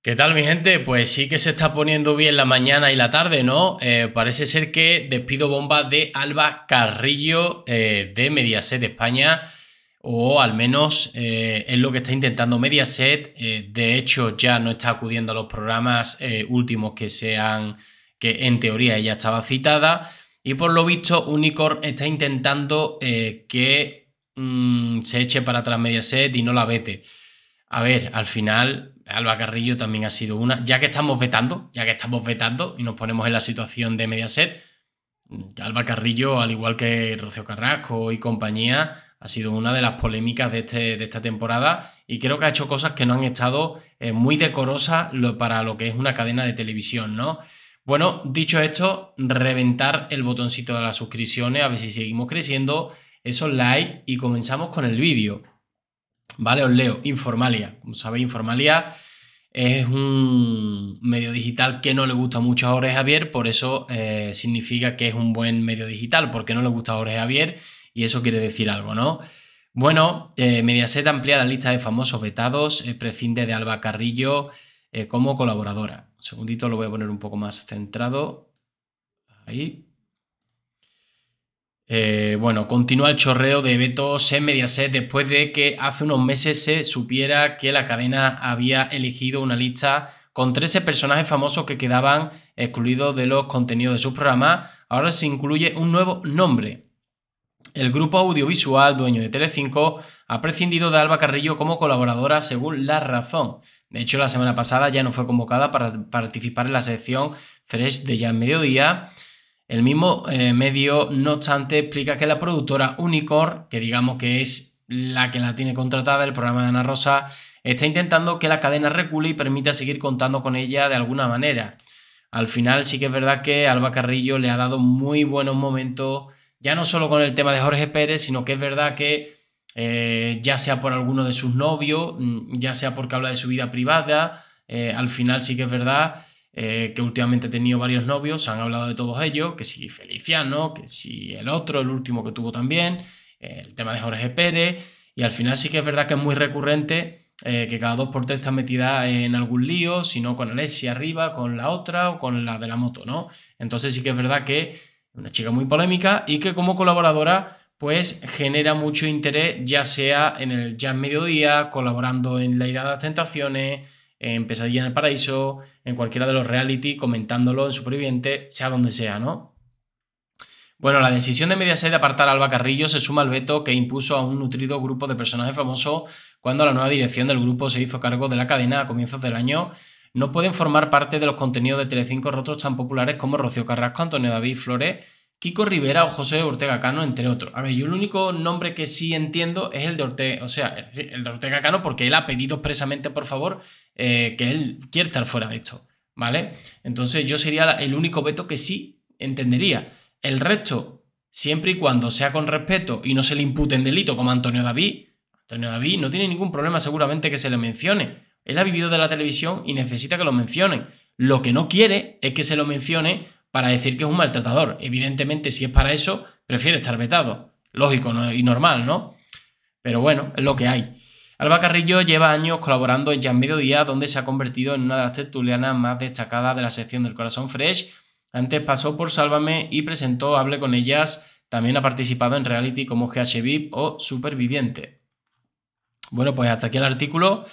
¿Qué tal mi gente? Pues sí que se está poniendo bien la mañana y la tarde, ¿no? Eh, parece ser que despido bomba de Alba Carrillo eh, de Mediaset España, o al menos eh, es lo que está intentando Mediaset. de hecho, ya no está acudiendo a los programas últimos que sean, que en teoría ella estaba citada. Y por lo visto, Unicorn está intentando que mm, se eche para atrás Mediaset y no la vete. A ver, al final, Alba Carrillo también ha sido una. Ya que estamos vetando, ya que estamos vetando y nos ponemos en la situación de Mediaset, Alba Carrillo, al igual que Rocío Carrasco y compañía, ha sido una de las polémicas este, de, esta temporada y creo que ha hecho cosas que no han estado eh, muy decorosas para lo que es una cadena de televisión, ¿no? Bueno, dicho esto, reventar el botoncito de las suscripciones, a ver si seguimos creciendo, esos likes y comenzamos con el vídeo. ¿vale? Os leo, Informalia. Como sabéis, Informalia es un medio digital que no le gusta mucho a Jorge Javier, por eso eh, significa que es un buen medio digital, porque no le gusta a Jorge Javier y eso quiere decir algo, ¿no? Bueno, eh, Mediaset amplía la lista de famosos vetados, el eh, prescinde de Alba Carrillo como colaboradora. Un segundito, lo voy a poner un poco más centrado. Ahí. Eh, bueno, continúa el chorreo de vetos en Mediaset después de que hace unos meses se supiera que la cadena había elegido una lista con 13 personajes famosos que quedaban excluidos de los contenidos de sus programas. Ahora se incluye un nuevo nombre. El grupo audiovisual dueño de Tele5 ha prescindido de Alba Carrillo como colaboradora según La Razón. De hecho, la semana pasada ya no fue convocada para participar en la sección Fresh de Ya en Mediodía. El mismo eh, medio, no obstante, explica que la productora Unicorn, que digamos que es la que la tiene contratada, el programa de Ana Rosa, está intentando que la cadena recule y permita seguir contando con ella de alguna manera. Al final sí que es verdad que Alba Carrillo le ha dado muy buenos momentos, ya no solo con el tema de Jorge Pérez, sino que es verdad que eh, ya sea por alguno de sus novios, mm, ya sea porque habla de su vida privada, eh, al final sí que es verdad eh, que últimamente ha tenido varios novios, han hablado de todos ellos, que si Feliciano, que si el otro, el último que tuvo también, eh, el tema de Jorge Pérez, y al final sí que es verdad que es muy recurrente eh, que cada dos por tres está metida en algún lío, si no con Alessia arriba, con la otra o con la de la moto, ¿no? Entonces sí que es verdad que una chica muy polémica y que como colaboradora pues genera mucho interés, ya sea en el jazz mediodía, colaborando en la ira de las tentaciones, en Pesadilla en el Paraíso, en cualquiera de los reality, comentándolo en Superviviente, sea donde sea, ¿no? Bueno, la decisión de Mediaset de apartar a Alba Carrillo se suma al veto que impuso a un nutrido grupo de personajes famosos cuando la nueva dirección del grupo se hizo cargo de la cadena a comienzos del año. No pueden formar parte de los contenidos de Telecinco rotos tan populares como Rocío Carrasco, Antonio David Flores Kiko Rivera o José Ortega Cano, entre otros. A ver, yo el único nombre que sí entiendo es el de Ortega, o sea, el de Ortega Cano, porque él ha pedido expresamente, por favor, eh, que él quiere estar fuera de esto, ¿vale? Entonces yo sería el único veto que sí entendería. El resto, siempre y cuando sea con respeto y no se le imputen delito como Antonio David, Antonio David no tiene ningún problema seguramente que se le mencione. Él ha vivido de la televisión y necesita que lo mencionen. Lo que no quiere es que se lo mencione para decir que es un maltratador. Evidentemente, si es para eso, prefiere estar vetado. Lógico y normal, ¿no? Pero bueno, es lo que hay. Alba Carrillo lleva años colaborando en Ya Mediodía, donde se ha convertido en una de las tertulianas más destacadas de la sección del Corazón Fresh. Antes pasó por Sálvame y presentó Hable con ellas. También ha participado en reality como GH o Superviviente. Bueno, pues hasta aquí el artículo.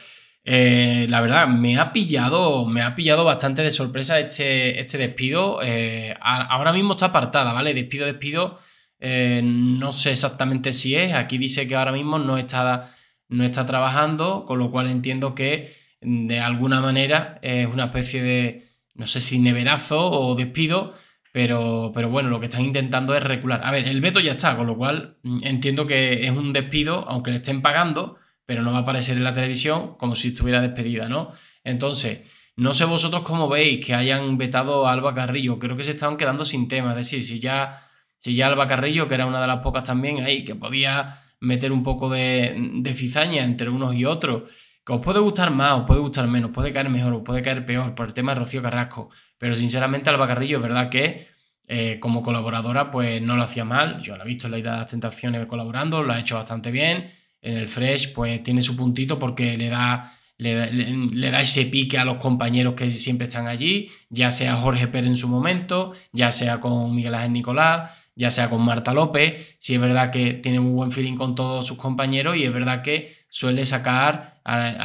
Eh, la verdad, me ha pillado, me ha pillado bastante de sorpresa este, este despido. Eh, ahora mismo está apartada, ¿vale? Despido, despido. Eh, no sé exactamente si es. Aquí dice que ahora mismo no está, no está trabajando, con lo cual entiendo que mm, de alguna manera es una especie de, no sé si neverazo o despido, pero, pero bueno, lo que están intentando es regular. A ver, el veto ya está, con lo cual mm, entiendo que es un despido, aunque le estén pagando pero no va a aparecer en la televisión como si estuviera despedida, ¿no? Entonces, no sé vosotros cómo veis que hayan vetado a Alba Carrillo. Creo que se estaban quedando sin tema. Es decir, si ya, si ya Alba Carrillo, que era una de las pocas también ahí, que podía meter un poco de, cizaña entre unos y otros, que os puede gustar más, os puede gustar menos, puede caer mejor, os puede caer peor por el tema de Rocío Carrasco. Pero sinceramente, Alba Carrillo es verdad que eh, como colaboradora, pues no lo hacía mal. Yo la he visto en la Ida de las Tentaciones colaborando, lo ha hecho bastante bien en el Fresh, pues tiene su puntito porque le da, le, da ese pique a los compañeros que siempre están allí, ya sea Jorge Pérez en su momento, ya sea con Miguel Ángel Nicolás, ya sea con Marta López. si es verdad que tiene muy buen feeling con todos sus compañeros y es verdad que suele sacar,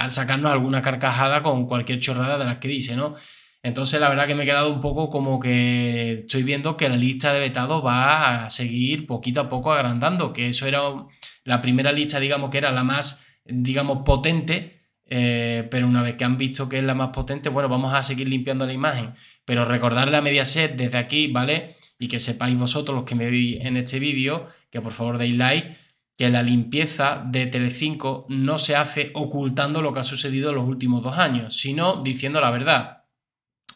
sacarnos alguna carcajada con cualquier chorrada de las que dice, ¿no? Entonces, la verdad que me he quedado un poco como que estoy viendo que la lista de vetados va a seguir poquito a poco agrandando, que eso era la primera lista, digamos que era la más, digamos, potente, eh, pero una vez que han visto que es la más potente, bueno, vamos a seguir limpiando la imagen. Pero recordarle a Mediaset desde aquí, ¿vale? Y que sepáis vosotros, los que me veis en este vídeo, que por favor deis like, que la limpieza de Telecinco no se hace ocultando lo que ha sucedido en los últimos dos años, sino diciendo la verdad.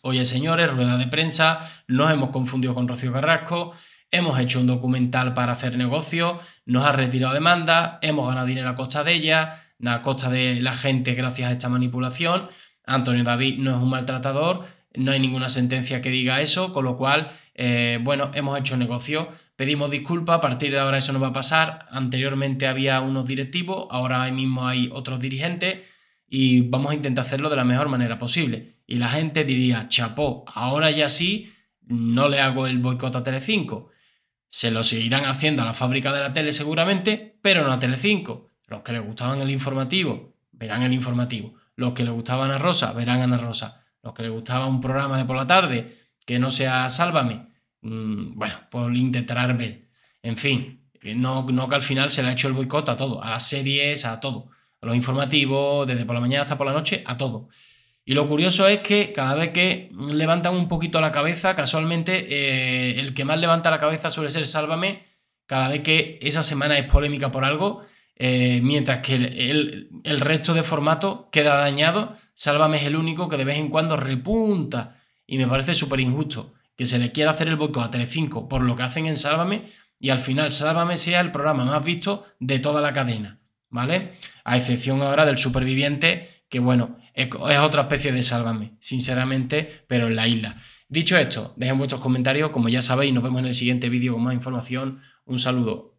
Oye, señores, rueda de prensa, nos hemos confundido con Rocío Carrasco, hemos hecho un documental para hacer negocio, nos ha retirado demanda, hemos ganado dinero a costa de ella, a costa de la gente gracias a esta manipulación. Antonio David no es un maltratador, no hay ninguna sentencia que diga eso, con lo cual, eh, bueno, hemos hecho negocio, pedimos disculpas, a partir de ahora eso no va a pasar. Anteriormente había unos directivos, ahora mismo hay otros dirigentes y vamos a intentar hacerlo de la mejor manera posible. Y la gente diría, chapó, ahora ya sí, no le hago el boicot a Telecinco. Se lo seguirán haciendo a la fábrica de la tele seguramente, pero no a 5. Los que les gustaban el informativo verán el informativo. Los que les gustaban a Rosa verán a Ana Rosa. Los que les gustaba un programa de por la tarde que no sea Sálvame, mm, bueno, por pues intentar ver. En fin, eh, no, no que al final se le ha hecho el boicot a todo, a las series, a todo. A los informativos, desde por la mañana hasta por la noche, a todo. Y lo curioso es que cada vez que levantan un poquito la cabeza, casualmente eh, el que más levanta la cabeza suele ser Sálvame, cada vez que esa semana es polémica por algo, eh, mientras que el, resto de formato queda dañado, Sálvame es el único que de vez en cuando repunta. Y me parece súper injusto que se le quiera hacer el boicot a Telecinco por lo que hacen en Sálvame y al final Sálvame sea el programa más visto de toda la cadena, ¿vale? A excepción ahora del Superviviente que bueno, es, otra especie de sálvame, sinceramente, pero en la isla. Dicho esto, dejen vuestros comentarios, como ya sabéis, nos vemos en el siguiente vídeo con más información. Un saludo.